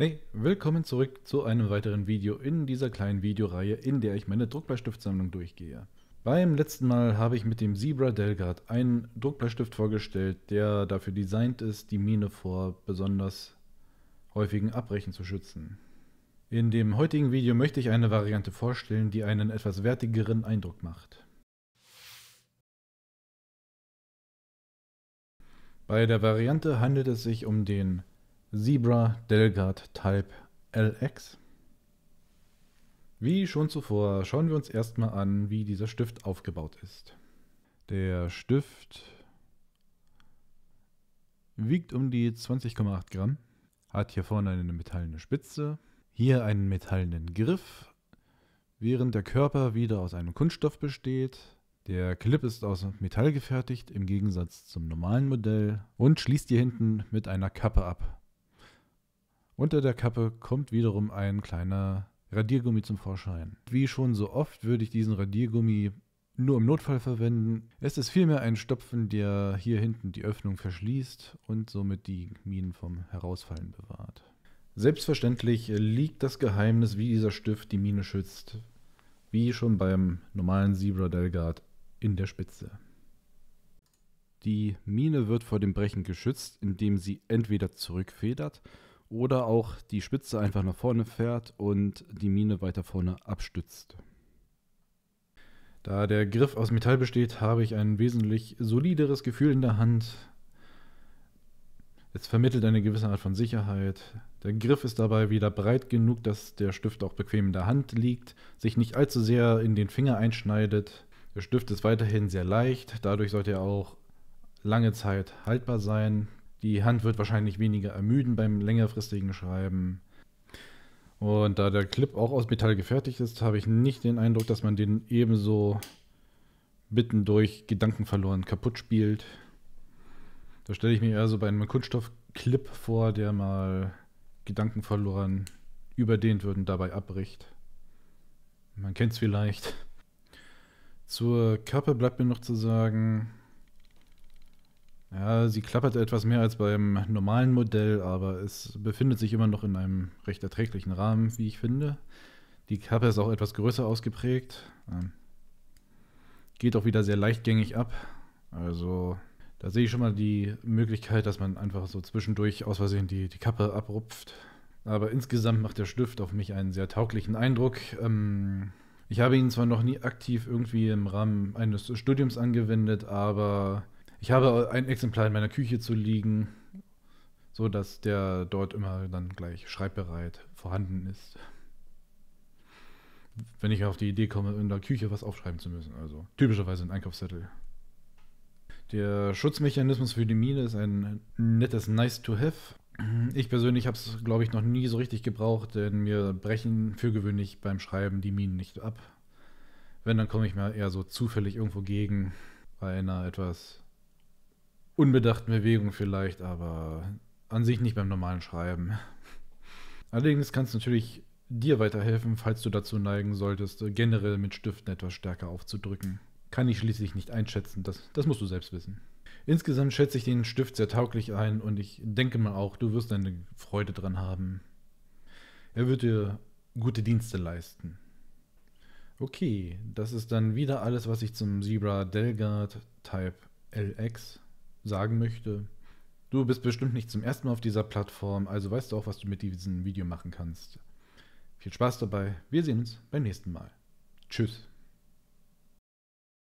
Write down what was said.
Hey, willkommen zurück zu einem weiteren Video in dieser kleinen Videoreihe, in der ich meine Druckbleistiftsammlung durchgehe. Beim letzten Mal habe ich mit dem Zebra Delgard einen Druckbleistift vorgestellt, der dafür designt ist, die Mine vor besonders häufigen Abbrechen zu schützen. In dem heutigen Video möchte ich eine Variante vorstellen, die einen etwas wertigeren Eindruck macht. Bei der Variante handelt es sich um den Zebra Delgard Type LX. Wie schon zuvor schauen wir uns erstmal an, wie dieser Stift aufgebaut ist. Der Stift wiegt um die 20,8 Gramm, hat hier vorne eine metallene Spitze, hier einen metallenen Griff, während der Körper wieder aus einem Kunststoff besteht. Der Clip ist aus Metall gefertigt, im Gegensatz zum normalen Modell, und schließt hier hinten mit einer Kappe ab. Unter der Kappe kommt wiederum ein kleiner Radiergummi zum Vorschein. Wie schon so oft würde ich diesen Radiergummi nur im Notfall verwenden. Es ist vielmehr ein Stopfen, der hier hinten die Öffnung verschließt und somit die Minen vom Herausfallen bewahrt. Selbstverständlich liegt das Geheimnis, wie dieser Stift die Mine schützt, wie schon beim normalen Zebra Delgard in der Spitze. Die Mine wird vor dem Brechen geschützt, indem sie entweder zurückfedert oder auch die Spitze einfach nach vorne fährt und die Mine weiter vorne abstützt. Da der Griff aus Metall besteht, habe ich ein wesentlich solideres Gefühl in der Hand. Es vermittelt eine gewisse Art von Sicherheit. Der Griff ist dabei wieder breit genug, dass der Stift auch bequem in der Hand liegt, sich nicht allzu sehr in den Finger einschneidet. Der Stift ist weiterhin sehr leicht, dadurch sollte er auch lange Zeit haltbar sein. Die Hand wird wahrscheinlich weniger ermüden beim längerfristigen Schreiben. Und da der Clip auch aus Metall gefertigt ist, habe ich nicht den Eindruck, dass man den ebenso mitten durch Gedanken verloren kaputt spielt. Da stelle ich mir eher so bei einem Kunststoffclip vor, der mal Gedanken verloren überdehnt wird und dabei abbricht. Man kennt es vielleicht. Zur Kappe bleibt mir noch zu sagen, ja, sie klappert etwas mehr als beim normalen Modell, aber es befindet sich immer noch in einem recht erträglichen Rahmen, wie ich finde. Die Kappe ist auch etwas größer ausgeprägt. Ähm, geht auch wieder sehr leichtgängig ab. Also da sehe ich schon mal die Möglichkeit, dass man einfach so zwischendurch aus Versehen die, die Kappe abrupft. Aber insgesamt macht der Stift auf mich einen sehr tauglichen Eindruck. Ähm, ich habe ihn zwar noch nie aktiv irgendwie im Rahmen eines Studiums angewendet, aber ich habe ein Exemplar in meiner Küche zu liegen, so dass der dort immer dann gleich schreibbereit vorhanden ist. Wenn ich auf die Idee komme, in der Küche was aufschreiben zu müssen, also typischerweise ein Einkaufszettel. Der Schutzmechanismus für die Mine ist ein nettes Nice to Have. Ich persönlich habe es, glaube ich, noch nie so richtig gebraucht, denn mir brechen für gewöhnlich beim Schreiben die Minen nicht ab. Wenn, dann komme ich mir eher so zufällig irgendwo gegen bei einer etwas unbedachten Bewegungen vielleicht, aber an sich nicht beim normalen Schreiben. Allerdings kann es natürlich dir weiterhelfen, falls du dazu neigen solltest, generell mit Stiften etwas stärker aufzudrücken. Kann ich schließlich nicht einschätzen, das, das musst du selbst wissen. Insgesamt schätze ich den Stift sehr tauglich ein und ich denke mal auch, du wirst deine Freude dran haben. Er wird dir gute Dienste leisten. Okay, das ist dann wieder alles, was ich zum Zebra Delgard Type LX sagen möchte, du bist bestimmt nicht zum ersten Mal auf dieser Plattform, also weißt du auch, was du mit diesem Video machen kannst. Viel Spaß dabei, wir sehen uns beim nächsten Mal. Tschüss.